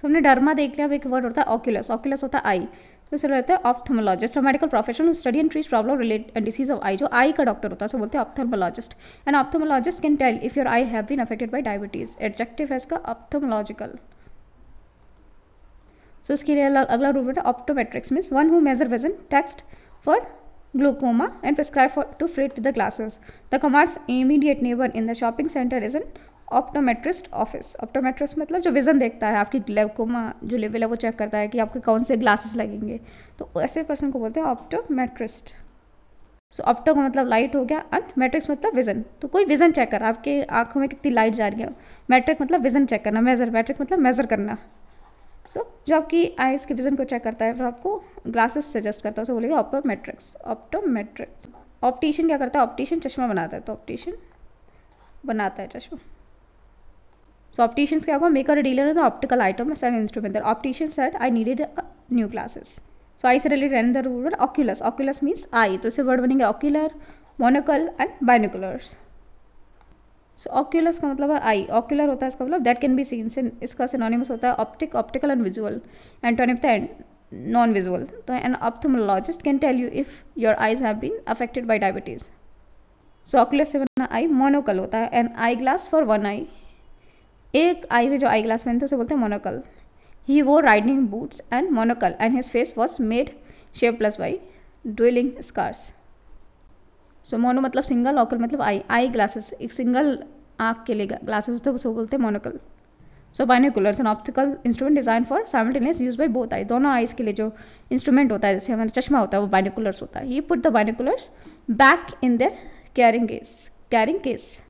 सो हमने डर्मा देख लिया अब एक वर्ड होता है ऑक्यूलस ऑक्यूलस होता है आई तो इसे रहता है ऑप्थमोलॉजिस्ट और medical professional study and treat problem relate disease of eye जो आई का डॉक्टर होता है सो बोलते हैं ophthalmologist and ophthalmologist can tell if your eye have been affected by diabetes adjective है इसका ऑप्थमोलॉजिकल सो इसके लिए अगला रूल है optometrics means one who measure vision tests for glaucoma and prescribed for, to fit the glasses. The Kumars immediate neighbour in the shopping centre is an optometrist office optometrist मतलब जो vision देखता है आपकी ग्लेकोमा जो level है वो check करता है कि आपके कौन से ग्लासेस लगेंगे तो ऐसे पर्सन को बोलते हैं ऑप्टोमेट्रिस्ट सो ऑप्टो का मतलब लाइट हो गया एंड मैट्रिक्स मतलब विजन तो कोई विजन चेक कर आपके आंखों में कितनी लाइट जा रही है मैट्रिक मतलब विजन चेक करना मेजर मैट्रिक मतलब मेजर करना सो so, जो आपकी आईज के विजन को चेक करता है फिर आपको ग्लासेस सजेस्ट करता है सो बोलेगा ऑप्टो मैट्रिक्स ऑप्टो ऑप्टिशियन क्या करता है ऑप्टिशियन चश्मा बनाता है तो ऑप्टिशियन बनाता है चश्मा सो ऑप्टिशियंस क्या होगा maker dealer the optical items and instrument optician said I needed new glasses so eye से related another word oculus oculus means eye तो इसे वर्ड बनेंगे ocular monocle and binoculars so oculus का मतलब है आई ocular होता है इसका मतलब दैट कैन बी सीन से इसका सिनोनिमस होता है optic optical and visual and antonym and non visual तो an ophthalmologist can tell you if your eyes have been affected by diabetes so oculus से बना आई मोनोकल होता है and eye glass for one eye एक eye हुए जो आई glass पहनते उसे बोलते हैं मोनोकल ही वो riding boots and monocle and his face was made shape plus by ding scars so mono मतलब सिंगल ऑकल मतलब आई आई ग्लासेस एक सिंगल आँख के लिए ग्लासेस होते हैं उसे बोलते हैं monocle so binoculars and optical instrument design for simultaneous use by both eye दोनों आईज के लिए जो इंस्ट्रूमेंट होता है जैसे हमारा चश्मा होता है वो बाइनोकुलर्स होता है ये put the binoculars back in their carrying case carrying case